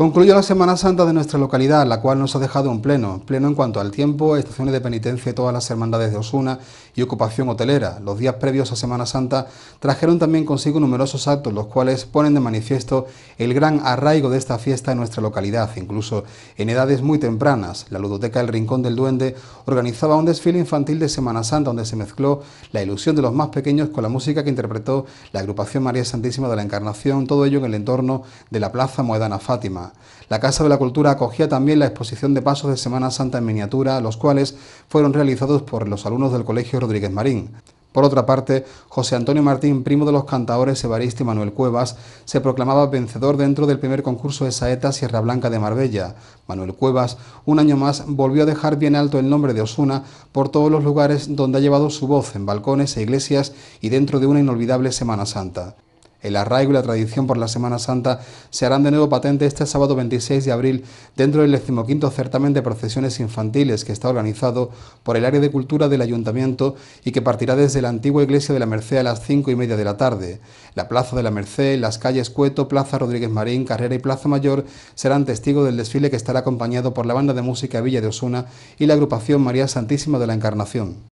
Concluyó la Semana Santa de nuestra localidad, la cual nos ha dejado un pleno, pleno en cuanto al tiempo, estaciones de penitencia de todas las hermandades de Osuna y ocupación hotelera. Los días previos a Semana Santa trajeron también consigo numerosos actos, los cuales ponen de manifiesto el gran arraigo de esta fiesta en nuestra localidad, incluso en edades muy tempranas. La ludoteca El Rincón del Duende organizaba un desfile infantil de Semana Santa donde se mezcló la ilusión de los más pequeños con la música que interpretó la agrupación María Santísima de la Encarnación, todo ello en el entorno de la Plaza Moedana Fátima. La Casa de la Cultura acogía también la exposición de pasos de Semana Santa en miniatura, los cuales fueron realizados por los alumnos del Colegio Rodríguez Marín. Por otra parte, José Antonio Martín, primo de los cantadores Evariste y Manuel Cuevas, se proclamaba vencedor dentro del primer concurso de saetas Sierra Blanca de Marbella. Manuel Cuevas, un año más, volvió a dejar bien alto el nombre de Osuna por todos los lugares donde ha llevado su voz, en balcones e iglesias y dentro de una inolvidable Semana Santa. El arraigo y la tradición por la Semana Santa se harán de nuevo patente este sábado 26 de abril dentro del decimoquinto certamen de procesiones infantiles que está organizado por el área de cultura del Ayuntamiento y que partirá desde la antigua iglesia de la Merced a las cinco y media de la tarde. La Plaza de la Merced, las calles Cueto, Plaza Rodríguez Marín, Carrera y Plaza Mayor serán testigos del desfile que estará acompañado por la banda de música Villa de Osuna y la agrupación María Santísima de la Encarnación.